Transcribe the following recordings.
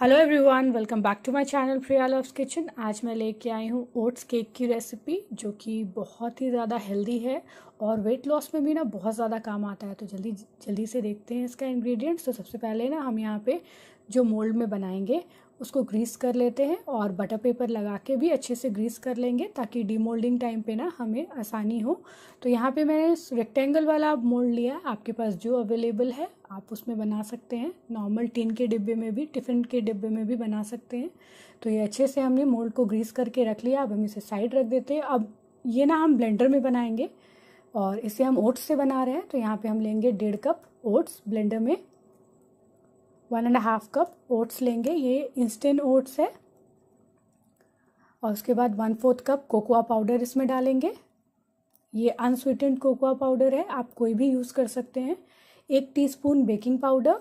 hello everyone welcome back to my channel Priya loves kitchen आज मैं लेके आई हूँ ओट्स केक की रेसिपी जो कि बहुत ही ज़्यादा हेल्दी है और वेट लॉस में भी ना बहुत ज़्यादा काम आता है तो जल्दी जल्दी से देखते हैं इसका इंग्रेडिएंट्स तो सबसे पहले ना हम यहाँ पे जो मोल्ड में बनाएंगे उसको ग्रीस कर लेते हैं और बटर पेपर लगा के भी अच्छे से ग्रीस कर लेंगे ताकि डीमोल्डिंग टाइम पे ना हमें आसानी हो तो यहाँ पे मैंने रेक्टेंगल वाला मोल्ड लिया आपके पास जो अवेलेबल है आप उसमें बना सकते हैं नॉर्मल टिन के डिब्बे में भी टिफ़िन के डिब्बे में भी बना सकते हैं तो ये अच्छे से हमने मोल्ड को ग्रीस करके रख लिया अब हम इसे साइड रख देते हैं अब ये ना हम ब्लेंडर में बनाएंगे और इसे हम ओट्स से बना रहे हैं तो यहाँ पे हम लेंगे डेढ़ कप ओट्स ब्लेंडर में one and half cup oats लेंगे ये इंस्टेंट ओट्स है और उसके बाद one fourth cup cocoa powder इसमें डालेंगे ये अनस्वीटेंड कोकोआ पाउडर है आप कोई भी यूज़ कर सकते हैं एक टीस्पून बेकिंग पाउडर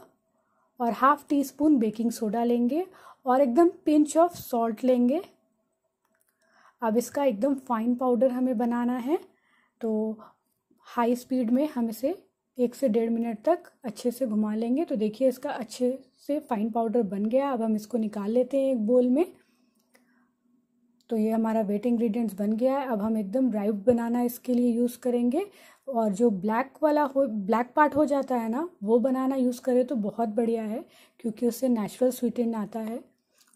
और half teaspoon baking soda लेंगे और एकदम पिंच ऑफ सॉल्ट लेंगे अब इसका एकदम फाइन पाउडर हमें बनाना है तो हाई स्पीड में हम इसे एक से डेढ़ मिनट तक अच्छे से घुमा लेंगे तो देखिए इसका अच्छे से फाइन पाउडर बन गया अब हम इसको निकाल लेते हैं एक बोल में तो ये हमारा वेट इंग्रेडिएंट्स बन गया है अब हम एकदम राइप बनाना इसके लिए यूज़ करेंगे और जो ब्लैक वाला हो ब्लैक पार्ट हो जाता है ना वो बनाना यूज़ करें तो बहुत बढ़िया है क्योंकि उससे नेचुरल स्वीटन आता है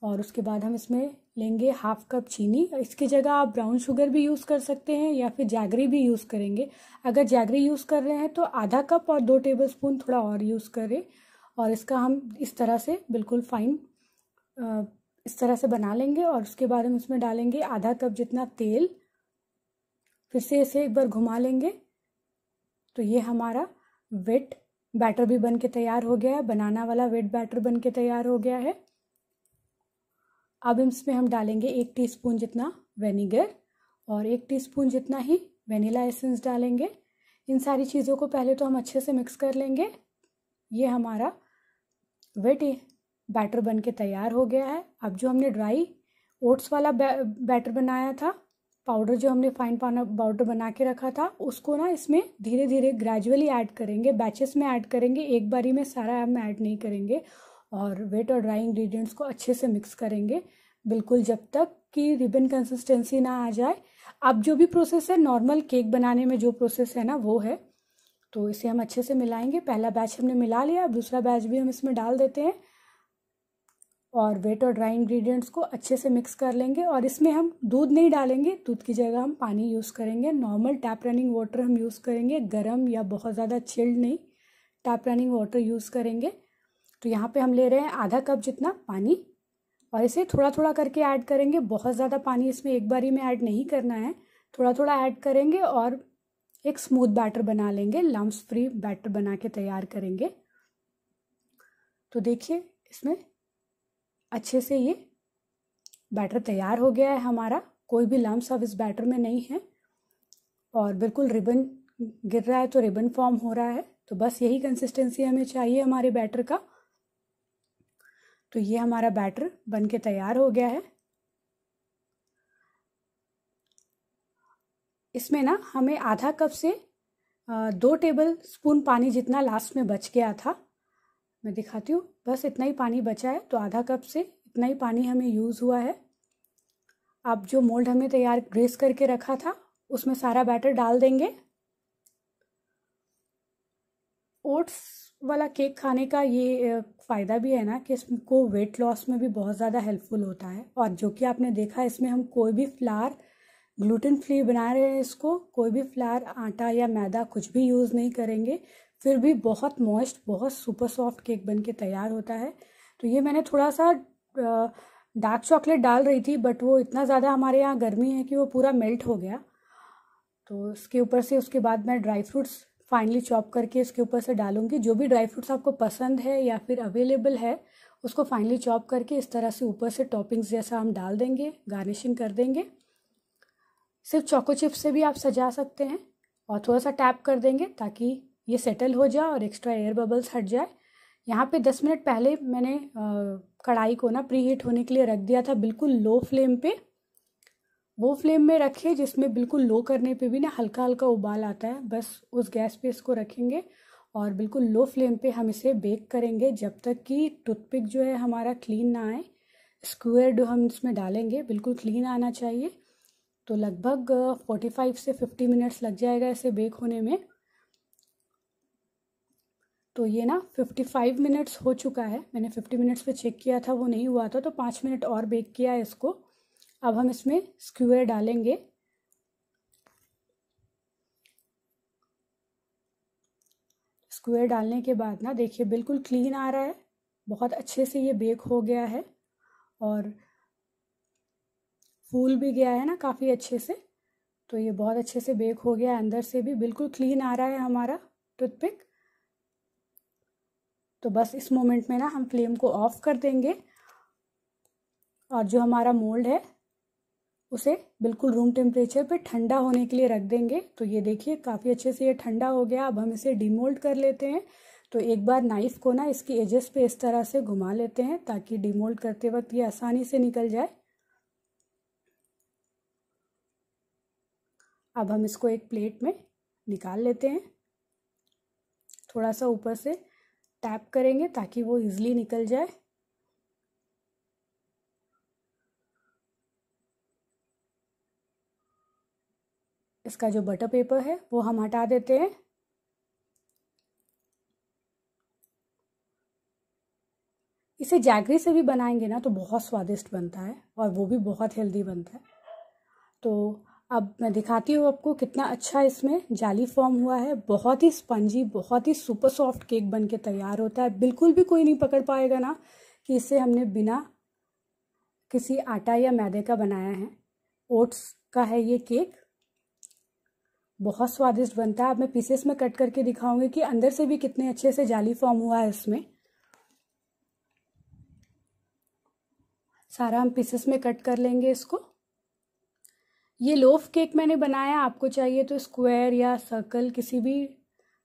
और उसके बाद हम इसमें लेंगे हाफ कप चीनी इसकी जगह आप ब्राउन शुगर भी यूज़ कर सकते हैं या फिर जैगरी भी यूज़ करेंगे अगर जैगरी यूज़ कर रहे हैं तो आधा कप और दो टेबल स्पून थोड़ा और यूज़ करें और इसका हम इस तरह से बिल्कुल फाइन इस तरह से बना लेंगे और उसके बाद हम इसमें डालेंगे आधा कप जितना तेल फिर से इसे एक बार घुमा लेंगे तो ये हमारा वेट बैटर भी बन के तैयार हो गया है बनाना वाला वेट बैटर बन के तैयार हो गया है अब इसमें हम डालेंगे एक टीस्पून जितना वेनीगर और एक टीस्पून जितना ही वेनिला एसेंस डालेंगे इन सारी चीज़ों को पहले तो हम अच्छे से मिक्स कर लेंगे ये हमारा वेट बैटर बन के तैयार हो गया है अब जो हमने ड्राई ओट्स वाला बैटर बनाया था पाउडर जो हमने फाइन पाउडर बना के रखा था उसको ना इसमें धीरे धीरे ग्रेजुअली ऐड करेंगे बैचेस में ऐड करेंगे एक बारी में सारा हम ऐड नहीं करेंगे और वेट और ड्राई इंग्रेडिएंट्स को अच्छे से मिक्स करेंगे बिल्कुल जब तक कि रिबन कंसिस्टेंसी ना आ जाए अब जो भी प्रोसेस है नॉर्मल केक बनाने में जो प्रोसेस है ना वो है तो इसे हम अच्छे से मिलाएंगे पहला बैच हमने मिला लिया अब दूसरा बैच भी हम इसमें डाल देते हैं और वेट और ड्राई इंग्रेडिएंट्स को अच्छे से मिक्स कर लेंगे और इसमें हम दूध नहीं डालेंगे दूध की जगह हम पानी यूज़ करेंगे नॉर्मल टैप रनिंग वाटर हम यूज़ करेंगे गर्म या बहुत ज़्यादा चिल्ड नहीं टैप रनिंग वाटर यूज़ करेंगे तो यहाँ पे हम ले रहे हैं आधा कप जितना पानी और इसे थोड़ा थोड़ा करके ऐड करेंगे बहुत ज़्यादा पानी इसमें एक बारी में ऐड नहीं करना है थोड़ा थोड़ा ऐड करेंगे और एक स्मूथ बैटर बना लेंगे लम्स फ्री बैटर बना के तैयार करेंगे तो देखिए इसमें अच्छे से ये बैटर तैयार हो गया है हमारा कोई भी लम्स अब इस बैटर में नहीं है और बिल्कुल रिबन गिर रहा है तो रिबन फॉर्म हो रहा है तो बस यही कंसिस्टेंसी हमें चाहिए हमारे बैटर का तो ये हमारा बैटर बन के तैयार हो गया है इसमें ना हमें आधा कप से दो टेबल स्पून पानी जितना लास्ट में बच गया था मैं दिखाती हूँ बस इतना ही पानी बचा है तो आधा कप से इतना ही पानी हमें यूज़ हुआ है आप जो मोल्ड हमें तैयार ग्रेस करके रखा था उसमें सारा बैटर डाल देंगे ओट्स वाला केक खाने का ये फ़ायदा भी है ना कि इसको वेट लॉस में भी बहुत ज़्यादा हेल्पफुल होता है और जो कि आपने देखा इसमें हम कोई भी फ्लार ग्लूटेन फ्री बना रहे हैं इसको कोई भी फ्लार आटा या मैदा कुछ भी यूज़ नहीं करेंगे फिर भी बहुत मॉइस्ट बहुत सुपर सॉफ्ट केक बन के तैयार होता है तो ये मैंने थोड़ा सा डार्क चॉकलेट डाल रही थी बट वो इतना ज़्यादा हमारे यहाँ गर्मी है कि वो पूरा मेल्ट हो गया तो उसके ऊपर से उसके बाद मैं ड्राई फ्रूट्स फाइनली चॉप करके इसके ऊपर से डालूंगी जो भी ड्राई फ्रूट्स आपको पसंद है या फिर अवेलेबल है उसको फाइनली चॉप करके इस तरह से ऊपर से टॉपिंग्स जैसा हम डाल देंगे गार्निशिंग कर देंगे सिर्फ चॉको चिप्स से भी आप सजा सकते हैं और थोड़ा सा टैप कर देंगे ताकि ये सेटल हो जाए और एक्स्ट्रा एयर बबल्स हट जाए यहाँ पे दस मिनट पहले मैंने कढ़ाई को ना प्री हीट होने के लिए रख दिया था बिल्कुल लो फ्लेम पे वो फ्लेम में रखिए जिसमें बिल्कुल लो करने पे भी ना हल्का हल्का उबाल आता है बस उस गैस पे इसको रखेंगे और बिल्कुल लो फ्लेम पे हम इसे बेक करेंगे जब तक कि टूथपिक जो है हमारा क्लीन ना आए स्क्वेयर डो हम इसमें डालेंगे बिल्कुल क्लीन आना चाहिए तो लगभग फोर्टी फाइव से फिफ्टी मिनट्स लग जाएगा इसे बेक होने में तो ये ना फिफ्टी फाइव मिनट्स हो चुका है मैंने फिफ्टी मिनट्स पे चेक किया था वो नहीं हुआ था तो पाँच मिनट और बेक किया है इसको अब हम इसमें स्क्यूअर डालेंगे स्क्वेयर डालने के बाद ना देखिए बिल्कुल क्लीन आ रहा है बहुत अच्छे से ये बेक हो गया है और फूल भी गया है ना काफ़ी अच्छे से तो ये बहुत अच्छे से बेक हो गया अंदर से भी बिल्कुल क्लीन आ रहा है हमारा टूथपिक तो बस इस मोमेंट में ना हम फ्लेम को ऑफ कर देंगे और जो हमारा मोल्ड है उसे बिल्कुल रूम टेम्परेचर पे ठंडा होने के लिए रख देंगे तो ये देखिए काफ़ी अच्छे से ये ठंडा हो गया अब हम इसे डिमोल्ड कर लेते हैं तो एक बार नाइफ को ना इसकी एजेस पे इस तरह से घुमा लेते हैं ताकि डिमोल्ड करते वक्त ये आसानी से निकल जाए अब हम इसको एक प्लेट में निकाल लेते हैं थोड़ा सा ऊपर से टैप करेंगे ताकि वो इजली निकल जाए इसका जो बटर पेपर है वो हम हटा देते हैं इसे जैगरी से भी बनाएंगे ना तो बहुत स्वादिष्ट बनता है और वो भी बहुत हेल्दी बनता है तो अब मैं दिखाती हूँ आपको कितना अच्छा इसमें जाली फॉर्म हुआ है बहुत ही स्पंजी बहुत ही सुपर सॉफ्ट केक बन के तैयार होता है बिल्कुल भी कोई नहीं पकड़ पाएगा ना कि इसे हमने बिना किसी आटा या मैदे का बनाया है ओट्स का है ये केक बहुत स्वादिष्ट बनता है अब मैं पीसेस में कट करके दिखाऊंगी कि अंदर से भी कितने अच्छे से जाली फॉर्म हुआ है इसमें सारा हम पीसेस में कट कर लेंगे इसको ये लोफ केक मैंने बनाया आपको चाहिए तो स्क्वायर या सर्कल किसी भी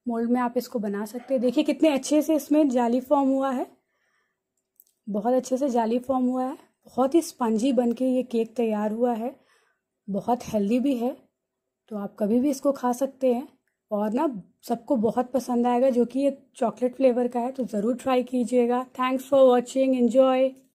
मोल्ड में आप इसको बना सकते हैं देखिए कितने अच्छे से इसमें जाली फॉर्म हुआ है बहुत अच्छे से जाली फॉर्म हुआ है बहुत ही स्पंजी बन के ये केक तैयार हुआ है बहुत हेल्दी भी है तो आप कभी भी इसको खा सकते हैं और ना सबको बहुत पसंद आएगा जो कि ये चॉकलेट फ्लेवर का है तो ज़रूर ट्राई कीजिएगा थैंक्स फॉर वॉचिंग एन्जॉय